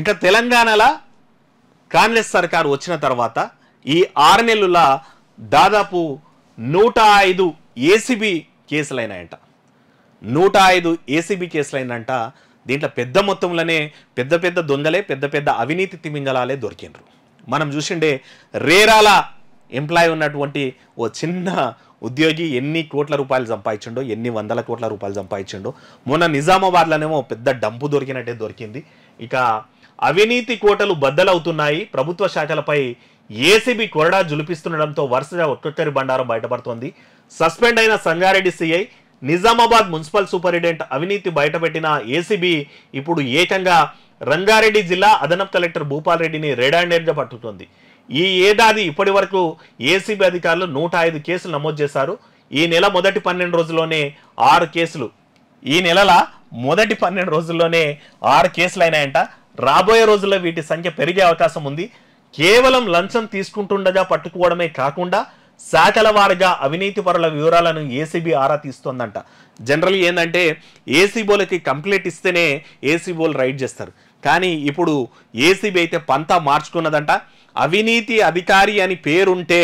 ఇక తెలంగాణలో కాంగ్రెస్ సర్కారు వచ్చిన తర్వాత ఈ ఆరు నెలల దాదాపు నూట ఐదు ఏసీబీ కేసులైనాయంట నూట ఐదు ఏసీబీ కేసులైందంట దీంట్లో పెద్ద మొత్తంలోనే పెద్ద పెద్ద దొంగలే పెద్ద పెద్ద అవినీతి తిమింగళాలే దొరికిండ్రు మనం చూసిండే రేరాల ఎంప్లాయ్ ఉన్నటువంటి ఓ చిన్న ఉద్యోగి ఎన్ని కోట్ల రూపాయలు సంపాదించిండో ఎన్ని వందల కోట్ల రూపాయలు సంపాదించిండో మొన్న నిజామాబాద్లోనేమో పెద్ద డంపు దొరికినట్టే దొరికింది ఇక అవినీతి కోటలు బద్దలవుతున్నాయి ప్రభుత్వ శాఖలపై ఏసీబీ కొరడా జులిపిస్తుండడంతో వరుసగా ఒక్కొక్కరి బండారం బయటపడుతోంది సస్పెండ్ అయిన Sangareddy CI Nizamabad municipal superintendent అవినీతి బయటపెట్టిన ఏసీబీ ఇప్పుడు ఏకంగా రంగారెడ్డి జిల్లా అదనపు కలెక్టర్ భూపాల్ రెడ్డిని రెడ్ పట్టుతోంది ఈ ఏడాది ఇప్పటి వరకు ఏసీబీ అధికారులు నూట ఐదు కేసులు నమోదు చేశారు ఈ నెల మొదటి పన్నెండు రోజుల్లోనే ఆరు కేసులు ఈ నెలల మొదటి పన్నెండు రోజుల్లోనే ఆరు కేసులు అయినాయంట రాబోయే రోజుల్లో వీటి సంఖ్య పెరిగే అవకాశం ఉంది కేవలం లంచం తీసుకుంటుండగా పట్టుకోవడమే కాకుండా శాఖల వారిగా అవినీతి పరుల వివరాలను ఏసీబీ ఆరా తీస్తోందంట జనరల్ ఏంటంటే ఏసీబోలకి కంప్లీట్ ఇస్తేనే ఏసీబోలు రైడ్ చేస్తారు కానీ ఇప్పుడు ఏసీబీ అయితే పంతా మార్చుకున్నదంట అవినీతి అధికారి అని పేరుంటే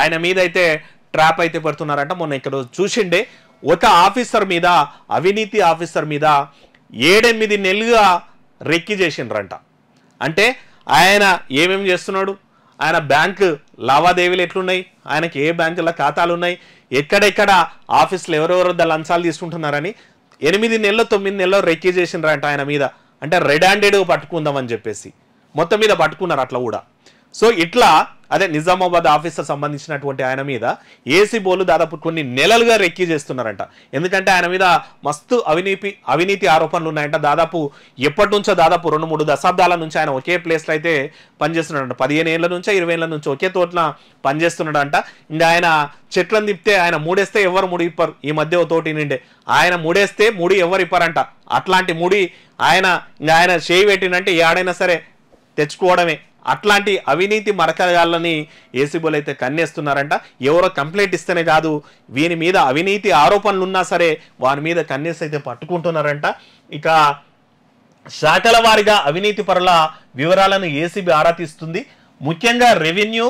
ఆయన మీద అయితే ట్రాప్ అయితే పడుతున్నారంట మొన్న ఇక్కడ చూసిండే ఒక ఆఫీసర్ మీద అవినీతి ఆఫీసర్ మీద ఏడెనిమిది నెలలుగా రెక్కి చేసిండ్రంట అంటే ఆయన ఏమేమి చేస్తున్నాడు ఆయన బ్యాంకు లావాదేవీలు ఎట్లున్నాయి ఆయనకి ఏ బ్యాంకుల ఖాతాలు ఉన్నాయి ఎక్కడెక్కడ ఆఫీసులు ఎవరెవరో లంచాలు తీసుకుంటున్నారని ఎనిమిది నెలలు తొమ్మిది నెలలు రెక్కి చేసిండ్రంట ఆయన మీద అంటే రెడ్ హ్యాండెడ్ పట్టుకుందామని చెప్పేసి మొత్తం మీద పట్టుకున్నారు అట్లా కూడా సో ఇట్లా అదే నిజామాబాద్ ఆఫీసర్ సంబంధించినటువంటి ఆయన మీద ఏసీ బోలు దాదాపు కొన్ని నెలలుగా రెక్కి చేస్తున్నారంట ఎందుకంటే ఆయన మీద మస్తు అవినీతి అవినీతి ఆరోపణలు ఉన్నాయంట దాదాపు ఎప్పటి నుంచో దాదాపు రెండు మూడు దశాబ్దాల నుంచి ఆయన ఒకే ప్లేస్లో అయితే పనిచేస్తున్నాడంట పదిహేను ఏళ్ళ నుంచో ఇరవై ఏళ్ళ నుంచి ఒకే తోట్ల పనిచేస్తున్నాడంట ఇంకా ఆయన చెట్లను తిప్పితే ఆయన మూడేస్తే ఎవరు ముడి ఇప్పారు ఈ మధ్య తోటి నిండే ఆయన మూడేస్తే ముడి ఎవరు ఇప్పారంట అట్లాంటి ముడి ఆయన ఆయన చేయి పెట్టినంటే ఏడైనా సరే తెచ్చుకోవడమే అట్లాంటి అవినీతి మరకగాళ్ళని ఏసీబోలు అయితే కన్నేస్తున్నారంట ఎవరో కంప్లైంట్ ఇస్తేనే కాదు వీని మీద అవినీతి ఆరోపణలు ఉన్నా సరే వారి మీద కన్నేసి అయితే పట్టుకుంటున్నారంట ఇక శాఖల వారిగా అవినీతి పరుల వివరాలను ఏసీబీ ఆరా తీస్తుంది ముఖ్యంగా రెవెన్యూ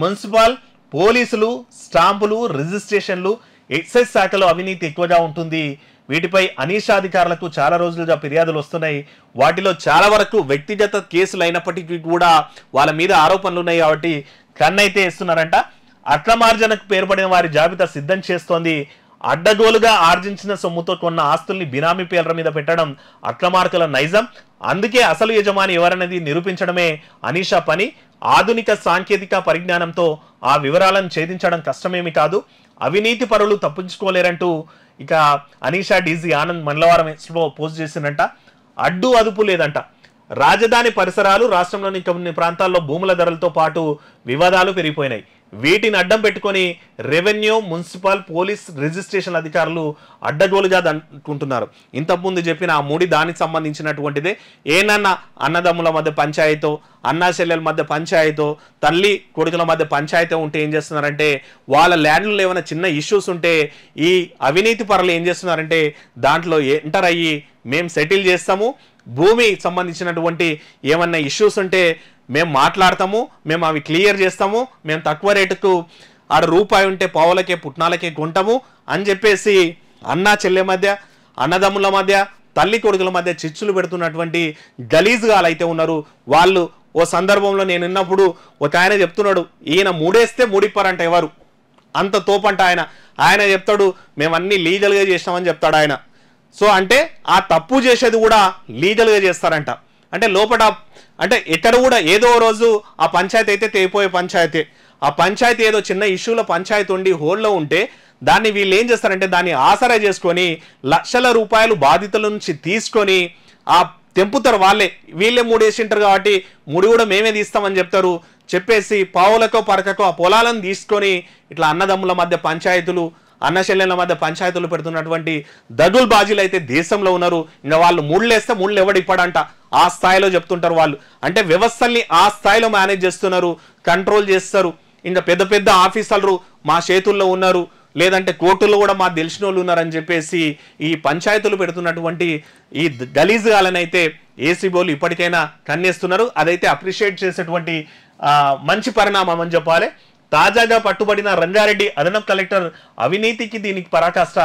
మున్సిపల్ పోలీసులు స్టాంపులు రిజిస్ట్రేషన్లు ఎక్సైజ్ శాఖలో అవినీతి ఎక్కువగా ఉంటుంది వీటిపై అనీషాధికారులకు చాలా రోజులుగా ఫిర్యాదులు వస్తున్నాయి వాటిలో చాలా వరకు వ్యక్తిగత కేసులు అయినప్పటికీ కూడా వాళ్ళ మీద ఆరోపణలు ఉన్నాయి కాబట్టి కన్నైతే ఇస్తున్నారంట అట్లమార్జనకు పేరుపడిన వారి జాబితా సిద్ధం చేస్తోంది అడ్డగోలుగా ఆర్జించిన సొమ్ముతో కొన్న ఆస్తుల్ని బినామీ పేర్ల మీద పెట్టడం అట్లమార్కుల నైజం అందుకే అసలు యజమాని ఎవరనేది నిరూపించడమే అనీషా పని ఆధునిక సాంకేతిక పరిజ్ఞానంతో ఆ వివరాలను ఛేదించడం కష్టమేమి కాదు అవినీతి పరులు తప్పించుకోలేరంటూ ఇక అనీషా డీజీ ఆనంద్ మంగళవారం పోస్ట్ చేసిందంట అడ్డు అదుపు లేదంట రాజధాని పరిసరాలు రాష్ట్రంలోని కొన్ని ప్రాంతాల్లో భూముల ధరలతో పాటు వివాదాలు పెరిగిపోయినాయి వీటిని అడ్డం పెట్టుకొని రెవెన్యూ మున్సిపల్ పోలీస్ రిజిస్ట్రేషన్ అధికారులు అడ్డగోలుగా అంటున్నారు ఇంతకుముందు చెప్పిన ఆ మూడి దానికి సంబంధించినటువంటిదే ఏనన్నా అన్నదమ్ముల మధ్య పంచాయతీతో అన్నా చెల్లెల మధ్య పంచాయతీ తల్లి కొడుకుల మధ్య పంచాయతీ ఉంటే ఏం చేస్తున్నారంటే వాళ్ళ ల్యాండ్లో ఏమైనా చిన్న ఇష్యూస్ ఉంటే ఈ అవినీతి పరులు ఏం చేస్తున్నారంటే దాంట్లో ఎంటర్ అయ్యి మేము సెటిల్ చేస్తాము భూమి సంబంధించినటువంటి ఏమన్నా ఇష్యూస్ ఉంటే మేము మాట్లాడతాము మేము అవి క్లియర్ చేస్తాము మేము తక్కువ రేటుకు ఆడ రూపాయి ఉంటే పావులకే పుట్నాలకే కొంటాము అని చెప్పేసి అన్నా చెల్లె మధ్య అన్నదమ్ముల మధ్య తల్లి కొడుకుల మధ్య చిచ్చులు పెడుతున్నటువంటి గలీజ్గా అయితే ఉన్నారు వాళ్ళు ఓ సందర్భంలో నేను విన్నప్పుడు ఒక ఆయన చెప్తున్నాడు ఈయన మూడేస్తే మూడిప్పారంట ఎవరు అంత తోపంట ఆయన ఆయన చెప్తాడు మేమన్నీ లీగల్గా చేసినామని చెప్తాడు ఆయన సో అంటే ఆ తప్పు చేసేది కూడా లీగల్గా చేస్తారంట అంటే లోపల అంటే ఎక్కడ కూడా ఏదో రోజు ఆ పంచాయతీ అయితే తెగిపోయే పంచాయతీ ఆ పంచాయతీ ఏదో చిన్న ఇష్యూలో పంచాయతీ ఉండి హోల్లో ఉంటే దాన్ని వీళ్ళు ఏం చేస్తారంటే దాన్ని ఆసరా చేసుకొని లక్షల రూపాయలు బాధితుల నుంచి తీసుకొని ఆ తెంపుతారు వాళ్ళే వీళ్ళే మూడు వేసింటారు కాబట్టి ముడి కూడా మేమే తీస్తామని చెప్తారు చెప్పేసి పావులకో పరకకో ఆ పొలాలను తీసుకొని ఇట్లా అన్నదమ్ముల మధ్య పంచాయతీలు అన్నశల్యుల మధ్య పంచాయతీలు పెడుతున్నటువంటి దగుల్ బాజీలు అయితే దేశంలో ఉన్నారు ఇంకా వాళ్ళు ముళ్ళేస్తే ముళ్ళు ఎవడు ఇప్పడంట ఆ స్థాయిలో చెప్తుంటారు వాళ్ళు అంటే వ్యవస్థల్ని ఆ స్థాయిలో మేనేజ్ చేస్తున్నారు కంట్రోల్ చేస్తారు ఇంకా పెద్ద పెద్ద ఆఫీసర్లు మా చేతుల్లో ఉన్నారు లేదంటే కోర్టులో కూడా మా తెలిసిన వాళ్ళు ఉన్నారని చెప్పేసి ఈ పంచాయతీలు పెడుతున్నటువంటి ఈ ఏసీ ఏసీబోలు ఇప్పటికైనా కన్నేస్తున్నారు అదైతే అప్రిషియేట్ చేసేటువంటి మంచి పరిణామం అని చెప్పాలి తాజాగా పట్టుబడిన రంగారెడ్డి అదనం కలెక్టర్ అవినీతికి దీనికి పరాకాష్ట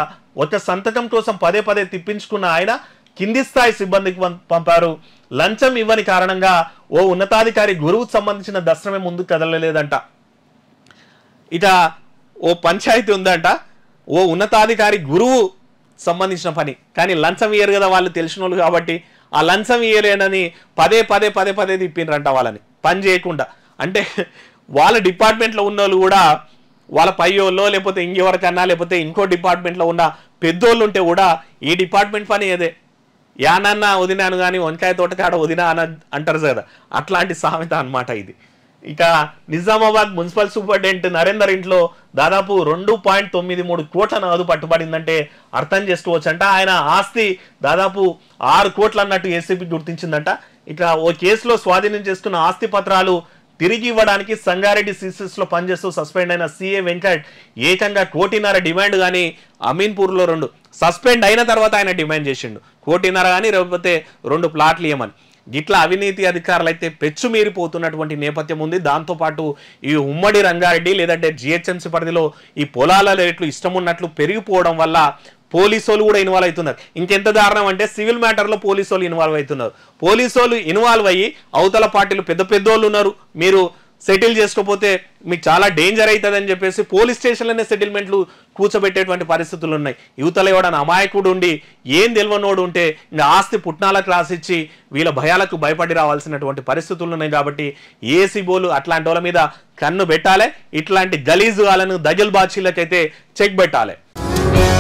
ఒక సంతకం కోసం పదే పదే తిప్పించుకున్న ఆయన కింది స్థాయి సిబ్బందికి పంపారు లంచం ఇవ్వని కారణంగా ఓ ఉన్నతాధికారి గురువుకు సంబంధించిన దర్శనమే ముందు కదలలేదంట ఇక ఓ పంచాయతీ ఉందంట ఓ ఉన్నతాధికారి గురువు సంబంధించిన పని కానీ లంచం ఇయ్యరు కదా వాళ్ళు తెలిసిన వాళ్ళు కాబట్టి ఆ లంచం ఇయ్యలేనని పదే పదే పదే పదే తిప్పినరంట వాళ్ళని పని చేయకుండా అంటే వాళ్ళ డిపార్ట్మెంట్లో ఉన్న వాళ్ళు కూడా వాళ్ళ వాళ్ళు లేకపోతే ఇంకెవరికన్నా లేకపోతే ఇంకో డిపార్ట్మెంట్లో ఉన్న పెద్దోళ్ళు ఉంటే కూడా ఈ డిపార్ట్మెంట్ పని ఏదే యానన్న వదినాను కానీ వంకాయ తోటకాడ వదినా అన అంటారు కదా అట్లాంటి సామెత అనమాట ఇది ఇక నిజామాబాద్ మున్సిపల్ సూపరింటెండెంట్ నరేందర్ ఇంట్లో దాదాపు రెండు పాయింట్ తొమ్మిది మూడు కోట్ల నగదు పట్టుబడిందంటే అర్థం చేసుకోవచ్చంట ఆయన ఆస్తి దాదాపు ఆరు కోట్లు అన్నట్టు ఏసీబీ గుర్తించిందంట ఇక ఓ కేసులో స్వాధీనం చేసుకున్న ఆస్తి పత్రాలు తిరిగి ఇవ్వడానికి సంగారెడ్డి లో పనిచేస్తూ సస్పెండ్ అయిన సిఏ వెంకట్ ఏకంగా కోటిన్నర డిమాండ్ కానీ అమీన్పూర్లో రెండు సస్పెండ్ అయిన తర్వాత ఆయన డిమాండ్ చేసిండు కోటిన్నర కానీ లేకపోతే రెండు ప్లాట్లు ఇవ్వమని ఇట్లా అవినీతి అధికారులు అయితే పెచ్చుమీరిపోతున్నటువంటి నేపథ్యం ఉంది దాంతోపాటు ఈ ఉమ్మడి రంగారెడ్డి లేదంటే జిహెచ్ఎంసీ పరిధిలో ఈ పొలాల రేట్లు ఇష్టం ఉన్నట్లు పెరిగిపోవడం వల్ల పోలీసు కూడా ఇన్వాల్వ్ అవుతున్నారు ఇంకెంత దారుణం అంటే సివిల్ మ్యాటర్లో పోలీసు ఇన్వాల్వ్ అవుతున్నారు పోలీసు ఇన్వాల్వ్ అయ్యి అవతల పార్టీలు పెద్ద పెద్దోళ్ళు ఉన్నారు మీరు సెటిల్ చేసుకోపోతే మీకు చాలా డేంజర్ అవుతుందని చెప్పేసి పోలీస్ స్టేషన్లనే సెటిల్మెంట్లు కూర్చోబెట్టేటువంటి పరిస్థితులు ఉన్నాయి యువతలు ఎవడన్నా అమాయకుడు ఉండి ఏం తెలియనోడు ఉంటే ఆస్తి పుట్నాలకు రాసిచ్చి వీళ్ళ భయాలకు భయపడి రావాల్సినటువంటి పరిస్థితులు ఉన్నాయి కాబట్టి ఏసీ బోలు అట్లాంటి వాళ్ళ మీద కన్ను పెట్టాలి ఇట్లాంటి గలీజు వాళ్ళను దజల్ బాచీలకైతే చెక్ పెట్టాలి